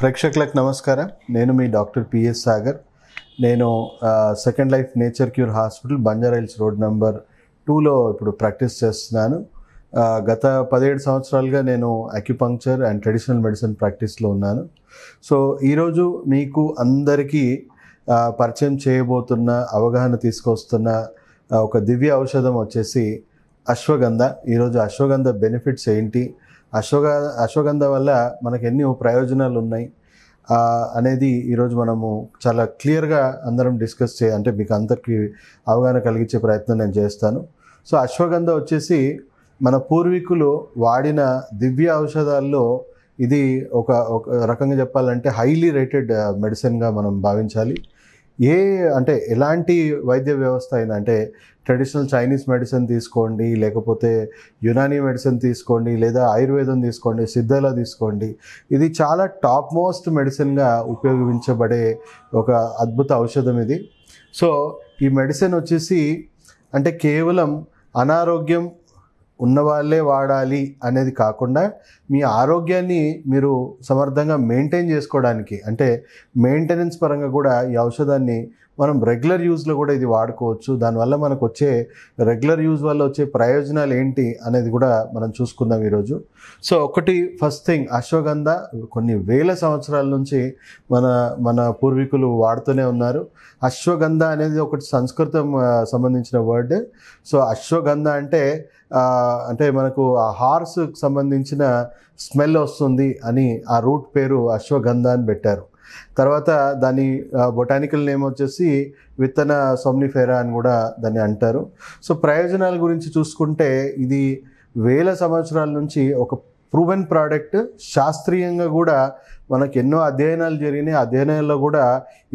ప్రేక్షకులకు నమస్కారం నేను మీ డాక్టర్ పిఎస్ సాగర్ నేను second life nature cure hospital Banjara Hills road number టూలో ఇప్పుడు ప్రాక్టీస్ చేస్తున్నాను గత పదిహేడు సంవత్సరాలుగా నేను అక్యుపంక్చర్ అండ్ ట్రెడిషనల్ మెడిసిన్ ప్రాక్టీస్లో ఉన్నాను సో ఈరోజు మీకు అందరికీ పరిచయం చేయబోతున్న అవగాహన తీసుకొస్తున్న ఒక దివ్య ఔషధం వచ్చేసి అశ్వగంధ ఈరోజు అశ్వగంధ బెనిఫిట్స్ ఏంటి అశ్వగ అశ్వగంధ వల్ల మనకు ఎన్ని ప్రయోజనాలు ఉన్నాయి అనేది ఈరోజు మనము చాలా క్లియర్గా అందరం డిస్కస్ చేయ అంటే మీకు అందరికీ అవగాహన కలిగించే ప్రయత్నం నేను చేస్తాను సో అశ్వగంధ వచ్చేసి మన పూర్వీకులు వాడిన దివ్య ఔషధాల్లో ఇది ఒక రకంగా చెప్పాలంటే హైలీ రేటెడ్ మెడిసిన్గా మనం భావించాలి ఏ అంటే ఎలాంటి వైద్య వ్యవస్థ అయినా అంటే ట్రెడిషనల్ చైనీస్ మెడిసిన్ తీసుకోండి లేకపోతే యునానీ మెడిసిన్ తీసుకోండి లేదా ఆయుర్వేదం తీసుకోండి సిద్ధలా తీసుకోండి ఇది చాలా టాప్ మోస్ట్ మెడిసిన్గా ఉపయోగించబడే ఒక అద్భుత ఔషధం ఇది సో ఈ మెడిసిన్ వచ్చేసి అంటే కేవలం అనారోగ్యం ఉన్నవాళ్ళే వాడాలి అనేది కాకుండా మీ ఆరోగ్యాన్ని మీరు సమర్థంగా మెయింటైన్ చేసుకోవడానికి అంటే మెయింటెనెన్స్ పరంగా కూడా ఈ ఔషధాన్ని మనం రెగ్యులర్ యూజ్లో కూడా ఇది వాడుకోవచ్చు దానివల్ల మనకు వచ్చే రెగ్యులర్ యూజ్ వల్ల వచ్చే ప్రయోజనాలు ఏంటి అనేది కూడా మనం చూసుకుందాం ఈరోజు సో ఒకటి ఫస్ట్ థింగ్ అశ్వగంధ కొన్ని వేల సంవత్సరాల నుంచి మన మన పూర్వీకులు వాడుతూనే ఉన్నారు అశ్వగంధ అనేది ఒకటి సంస్కృతం సంబంధించిన వర్డ్ సో అశ్వగంధ అంటే అంటే మనకు ఆ హార్స్కి సంబంధించిన స్మెల్ వస్తుంది అని ఆ రూట్ పేరు అశ్వగంధ అని పెట్టారు తర్వాత దాని బొటానికల్ నేమ్ వచ్చేసి విత్తన సోమ్నిఫెరా అని కూడా దాన్ని అంటారు సో ప్రయోజనాల గురించి చూసుకుంటే ఇది వేల సంవత్సరాల నుంచి ఒక ప్రూవెన్ ప్రోడక్ట్ శాస్త్రీయంగా కూడా మనకు ఎన్నో అధ్యయనాలు జరిగినాయి అధ్యయనాల్లో కూడా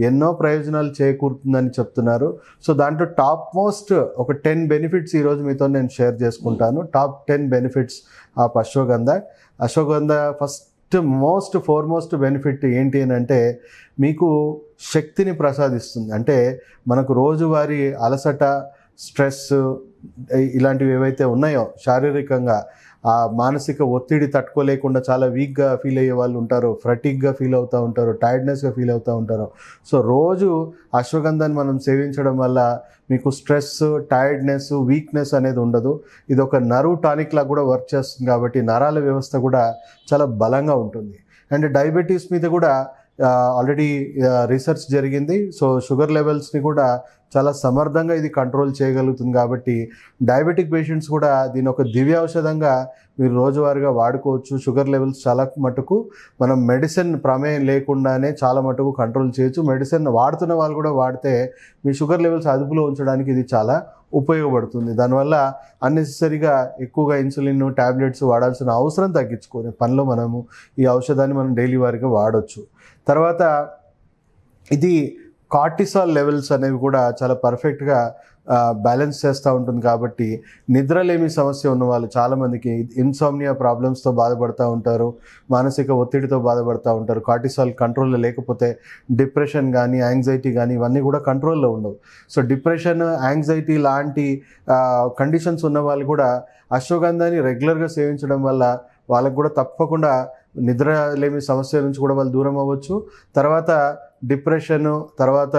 ఎన్నో ప్రయోజనాలు చేకూరుతుందని చెప్తున్నారు సో దాంట్లో టాప్ మోస్ట్ ఒక టెన్ బెనిఫిట్స్ ఈరోజు మీతో నేను షేర్ చేసుకుంటాను top ten benefits of ashwagandha ashwagandha first most four most benefit ఏంటి అని అంటే మీకు శక్తిని ప్రసాదిస్తుంది అంటే మనకు రోజువారీ అలసట స్ట్రెస్ ఇలాంటివి ఏవైతే ఉన్నాయో శారీరకంగా ఆ మానసిక ఒత్తిడి తట్టుకోలేకుండా చాలా వీక్గా ఫీల్ అయ్యే వాళ్ళు ఉంటారు ఫ్రటిక్గా ఫీల్ అవుతూ ఉంటారు టైర్డ్నెస్గా ఫీల్ అవుతూ ఉంటారు సో రోజు అశ్వగంధాన్ని మనం సేవించడం వల్ల మీకు స్ట్రెస్ టైర్డ్నెస్ వీక్నెస్ అనేది ఉండదు ఇది ఒక నరు టానిక్ లాగా కూడా వర్క్ చేస్తుంది కాబట్టి నరాల వ్యవస్థ కూడా చాలా బలంగా ఉంటుంది అండ్ డయాబెటీస్ మీద కూడా ఆల్రెడీ రీసెర్చ్ జరిగింది సో షుగర్ లెవెల్స్ని కూడా చాలా సమర్థంగా ఇది కంట్రోల్ చేయగలుగుతుంది కాబట్టి డయాబెటిక్ పేషెంట్స్ కూడా దీని ఒక దివ్య ఔషధంగా మీరు రోజువారీగా వాడుకోవచ్చు షుగర్ లెవెల్స్ చాలా మటుకు మనం మెడిసిన్ ప్రమేయం లేకుండానే చాలా మటుకు కంట్రోల్ చేయొచ్చు మెడిసిన్ వాడుతున్న వాళ్ళు కూడా వాడితే మీ షుగర్ లెవెల్స్ అదుపులో ఉంచడానికి ఇది చాలా ఉపయోగపడుతుంది దానివల్ల అన్నెసెసరీగా ఎక్కువగా ఇన్సులిన్ ట్యాబ్లెట్స్ వాడాల్సిన అవసరం తగ్గించుకొని పనిలో మనము ఈ ఔషధాన్ని మనం డైలీ వారిగా వాడచ్చు తర్వాత ఇది కార్టిసాల్ లెవెల్స్ అనేవి కూడా చాలా పర్ఫెక్ట్గా బ్యాలెన్స్ చేస్తూ ఉంటుంది కాబట్టి నిద్రలేమి సమస్య ఉన్న వాళ్ళు చాలామందికి ఇన్సామ్నియా ప్రాబ్లమ్స్తో బాధపడుతూ ఉంటారు మానసిక ఒత్తిడితో బాధపడుతూ ఉంటారు కార్టిసాల్ కంట్రోల్లో లేకపోతే డిప్రెషన్ కానీ యాంగ్జైటీ కానీ ఇవన్నీ కూడా కంట్రోల్లో ఉండవు సో డిప్రెషన్ యాంగ్జైటీ లాంటి కండిషన్స్ ఉన్న వాళ్ళు కూడా అశ్వగంధాన్ని రెగ్యులర్గా సేవించడం వల్ల వాళ్ళకు కూడా తప్పకుండా నిద్రలేమి సమస్య నుంచి కూడా వాళ్ళు దూరం అవ్వచ్చు తర్వాత డిప్రెషన్ తర్వాత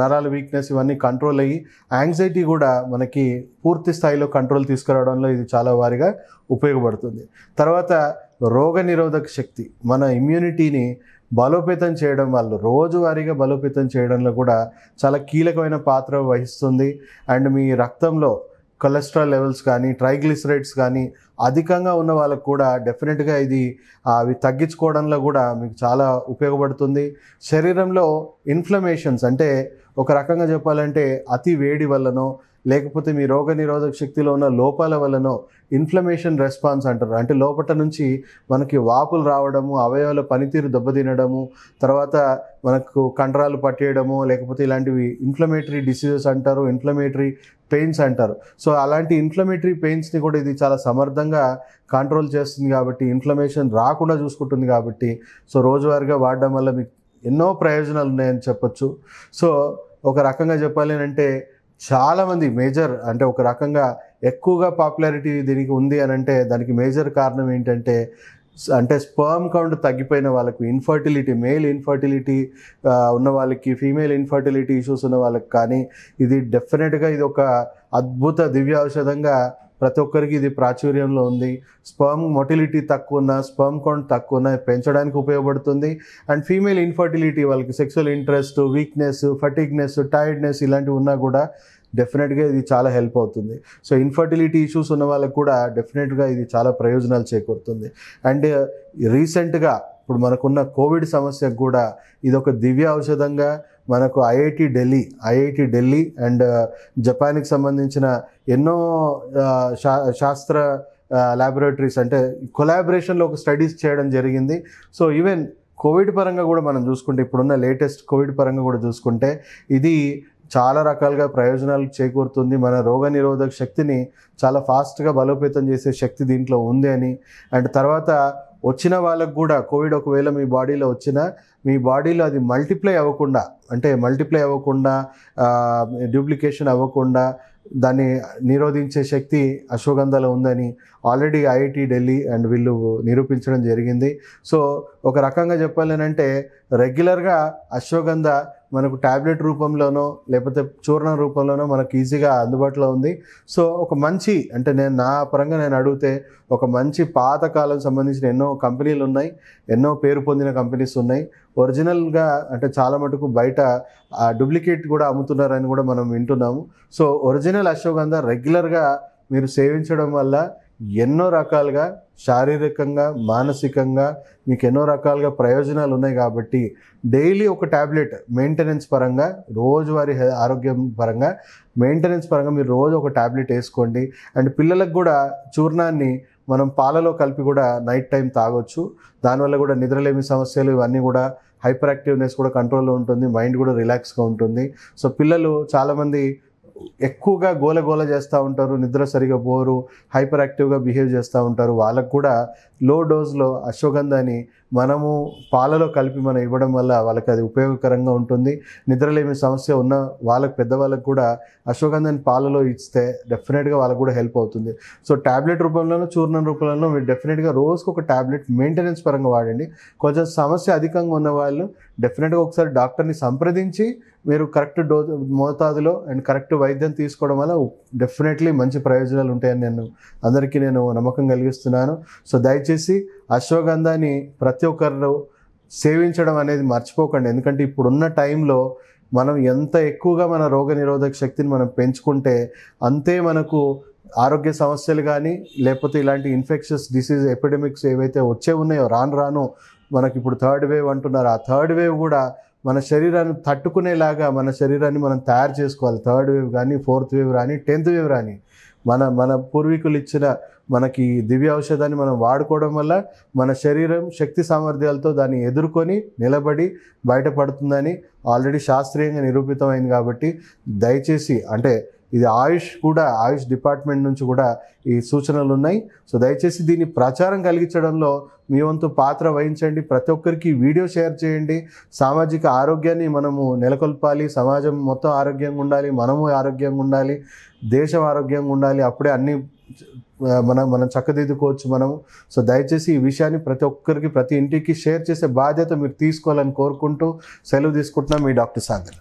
నరాల వీక్నెస్ ఇవన్నీ కంట్రోల్ అయ్యి యాంగ్జైటీ కూడా మనకి పూర్తి స్థాయిలో కంట్రోల్ తీసుకురావడంలో ఇది చాలా వారిగా ఉపయోగపడుతుంది తర్వాత రోగ నిరోధక శక్తి మన ఇమ్యూనిటీని బలోపేతం చేయడం వల్ల రోజువారీగా బలోపేతం చేయడంలో కూడా చాలా కీలకమైన పాత్ర వహిస్తుంది అండ్ మీ రక్తంలో కొలెస్ట్రాల్ లెవెల్స్ కానీ ట్రైగ్లిసరైడ్స్ కానీ అధికంగా ఉన్న వాళ్ళకు కూడా డెఫినెట్గా ఇది అవి తగ్గించుకోవడంలో కూడా మీకు చాలా ఉపయోగపడుతుంది శరీరంలో ఇన్ఫ్లమేషన్స్ అంటే ఒక రకంగా చెప్పాలంటే అతి వేడి వల్లనో లేకపోతే మీ రోగనిరోధక శక్తిలో ఉన్న లోపాల వల్లనో ఇన్ఫ్లమేషన్ రెస్పాన్స్ అంటారు అంటే లోపల నుంచి మనకి వాపులు రావడము అవయవాల పనితీరు దెబ్బతినడము తర్వాత మనకు కండరాలు పట్టేయడము లేకపోతే ఇలాంటివి ఇన్ఫ్లమేటరీ డిసీజెస్ అంటారు ఇన్ఫ్లమేటరీ పెయిన్స్ అంటారు సో అలాంటి ఇన్ఫ్లమేటరీ పెయిన్స్ని కూడా ఇది చాలా సమర్థంగా కంట్రోల్ చేస్తుంది కాబట్టి ఇన్ఫ్లమేషన్ రాకుండా చూసుకుంటుంది కాబట్టి సో రోజువారీగా వాడడం వల్ల మీకు ఎన్నో ప్రయోజనాలు ఉన్నాయని చెప్పచ్చు సో ఒక రకంగా చెప్పాలి అంటే చాలామంది మేజర్ అంటే ఒక రకంగా ఎక్కువగా పాపులారిటీ దీనికి ఉంది అని అంటే దానికి మేజర్ కారణం ఏంటంటే అంటే స్పర్మ్ కౌంట్ తగ్గిపోయిన వాళ్ళకు ఇన్ఫర్టిలిటీ మేల్ ఇన్ఫర్టిలిటీ ఉన్న వాళ్ళకి ఫీమేల్ ఇన్ఫర్టిలిటీ ఇష్యూస్ ఉన్న వాళ్ళకి కానీ ఇది డెఫినెట్గా ఇది ఒక అద్భుత దివ్య ఔషధంగా ప్రతి ఒక్కరికి ఇది ప్రాచుర్యంలో ఉంది స్పర్మ్ మొటిలిటీ తక్కువ ఉన్న స్పర్మ్ కౌంట్ తక్కువ ఉన్న పెంచడానికి ఉపయోగపడుతుంది అండ్ ఫీమేల్ ఇన్ఫర్టిలిటీ వాళ్ళకి sexual interest weakness fatigueness tiredness ఇలాంటివి ఉన్నా కూడా డెఫినెట్గా ఇది చాలా హెల్ప్ అవుతుంది సో ఇన్ఫర్టిలిటీ ఇష్యూస్ ఉన్న వాళ్ళకు కూడా డెఫినెట్గా ఇది చాలా ప్రయోజనాలు చేకూరుతుంది అండ్ రీసెంట్గా ఇప్పుడు మనకున్న కోవిడ్ సమస్యకు కూడా ఇదొక దివ్య ఔషధంగా మనకు IIT Delhi IIT Delhi and జపాన్కి సంబంధించిన ఎన్నో శా శాస్త్ర ల్యాబొరేటరీస్ అంటే కొలాబరేషన్లో ఒక స్టడీస్ చేయడం జరిగింది సో ఈవెన్ కోవిడ్ పరంగా కూడా మనం చూసుకుంటే ఇప్పుడున్న లేటెస్ట్ కోవిడ్ పరంగా కూడా చూసుకుంటే ఇది చాలా రకాలుగా ప్రయోజనాలు చేకూరుతుంది మన రోగ నిరోధక శక్తిని చాలా ఫాస్ట్గా బలోపేతం చేసే శక్తి దీంట్లో ఉంది అని అండ్ తర్వాత వచ్చిన వాళ్ళకు కూడా కోవిడ్ ఒకవేళ మీ బాడీలో వచ్చినా మీ బాడీలో అది మల్టిప్లై అవ్వకుండా అంటే మల్టిప్లై అవ్వకుండా డూప్లికేషన్ అవ్వకుండా దాన్ని నిరోధించే శక్తి అశ్వగంధలో ఉందని ఆల్రెడీ ఐఐటి ఢిల్లీ అండ్ వీళ్ళు నిరూపించడం జరిగింది సో ఒక రకంగా చెప్పాలనంటే అంటే రెగ్యులర్గా అశ్వగంధ మనకు ట్యాబ్లెట్ రూపంలోనో లేకపోతే చూర్ణ రూపంలోనో మనకు ఈజీగా అందుబాటులో ఉంది సో ఒక మంచి అంటే నేను నా పరంగా నేను అడిగితే ఒక మంచి పాతకాలం సంబంధించిన ఎన్నో కంపెనీలు ఉన్నాయి ఎన్నో పేరు పొందిన కంపెనీస్ ఉన్నాయి ఒరిజినల్గా అంటే చాలా మటుకు బయట డూప్లికేట్ కూడా అమ్ముతున్నారని కూడా మనం వింటున్నాము సో ఒరిజినల్ అశ్వగంధ రెగ్యులర్గా మీరు సేవించడం వల్ల ఎన్నో రకాలుగా శారీరకంగా మానసికంగా మీకు ఎన్నో రకాలుగా ప్రయోజనాలు ఉన్నాయి కాబట్టి డైలీ ఒక ట్యాబ్లెట్ మెయింటెనెన్స్ పరంగా రోజువారీ ఆరోగ్యం పరంగా మెయింటెనెన్స్ పరంగా మీరు రోజు ఒక ట్యాబ్లెట్ వేసుకోండి అండ్ పిల్లలకు కూడా చూర్ణాన్ని మనం పాలలో కలిపి కూడా నైట్ టైం తాగొచ్చు దానివల్ల కూడా నిద్రలేమి సమస్యలు ఇవన్నీ కూడా హైపర్ యాక్టివ్నెస్ కూడా కంట్రోల్లో ఉంటుంది మైండ్ కూడా రిలాక్స్గా ఉంటుంది సో పిల్లలు చాలామంది ఎక్కువగా గోల గోల చేస్తూ ఉంటారు నిద్ర సరిగా పోరు హైపర్ యాక్టివ్గా బిహేవ్ చేస్తూ ఉంటారు వాళ్ళకు కూడా లో డోస్లో అని మనము పాలలో కలిపి మనం ఇవ్వడం వల్ల వాళ్ళకి అది ఉపయోగకరంగా ఉంటుంది నిద్రలేమి సమస్య ఉన్న వాళ్ళకి పెద్దవాళ్ళకి కూడా అశ్వగంధాన్ని పాలలో ఇస్తే డెఫినెట్గా వాళ్ళకు కూడా హెల్ప్ అవుతుంది సో ట్యాబ్లెట్ రూపంలోనూ చూర్ణం రూపంలోనూ మీరు డెఫినెట్గా రోజుకు ఒక ట్యాబ్లెట్ మెయింటెనెన్స్ పరంగా వాడండి కొంచెం సమస్య అధికంగా ఉన్న వాళ్ళు డెఫినెట్గా ఒకసారి డాక్టర్ని సంప్రదించి మీరు కరెక్ట్ డో మోతాదులో అండ్ కరెక్ట్ వైద్యం తీసుకోవడం వల్ల డెఫినెట్లీ మంచి ప్రయోజనాలు ఉంటాయని నేను అందరికీ నేను నమ్మకం కలిగిస్తున్నాను సో దయచేసి అశ్వగంధాన్ని ప్రతి ఒక్కరు సేవించడం అనేది మర్చిపోకండి ఎందుకంటే ఇప్పుడున్న టైంలో మనం ఎంత ఎక్కువగా మన రోగనిరోధక శక్తిని మనం పెంచుకుంటే అంతే మనకు ఆరోగ్య సమస్యలు కానీ లేకపోతే ఇలాంటి ఇన్ఫెక్షన్స్ డిసీజ్ ఎపిడెమిక్స్ ఏవైతే వచ్చే ఉన్నాయో రాను రాను మనకి ఇప్పుడు థర్డ్ వేవ్ అంటున్నారు ఆ థర్డ్ వేవ్ కూడా మన శరీరాన్ని తట్టుకునేలాగా మన శరీరాన్ని మనం తయారు చేసుకోవాలి థర్డ్ వేవ్ కానీ ఫోర్త్ వేవ్ కానీ టెన్త్ వేవ్ కానీ మన మన పూర్వీకులు ఇచ్చిన మనకి దివ్య ఔషధాన్ని మనం వాడుకోవడం వల్ల మన శరీరం శక్తి సామర్థ్యాలతో దాన్ని ఎదుర్కొని నిలబడి బయటపడుతుందని ఆల్రెడీ శాస్త్రీయంగా నిరూపితమైంది కాబట్టి దయచేసి అంటే ఇది ఆయుష్ కూడా ఆయుష్ డిపార్ట్మెంట్ నుంచి కూడా ఈ సూచనలు ఉన్నాయి సో దయచేసి దీన్ని ప్రచారం కలిగించడంలో మీ వంతు పాత్ర వహించండి ప్రతి ఒక్కరికి వీడియో షేర్ చేయండి సామాజిక ఆరోగ్యాన్ని మనము నెలకొల్పాలి సమాజం మొత్తం ఆరోగ్యంగా ఉండాలి మనము ఆరోగ్యంగా ఉండాలి దేశం ఆరోగ్యంగా ఉండాలి అప్పుడే అన్ని మనం మనం చక్కదిద్దుకోవచ్చు మనము సో దయచేసి ఈ విషయాన్ని ప్రతి ఒక్కరికి ప్రతి ఇంటికి షేర్ చేసే బాధ్యత మీరు తీసుకోవాలని కోరుకుంటూ సెలవు తీసుకుంటున్నాం మీ డాక్టర్ సాగర్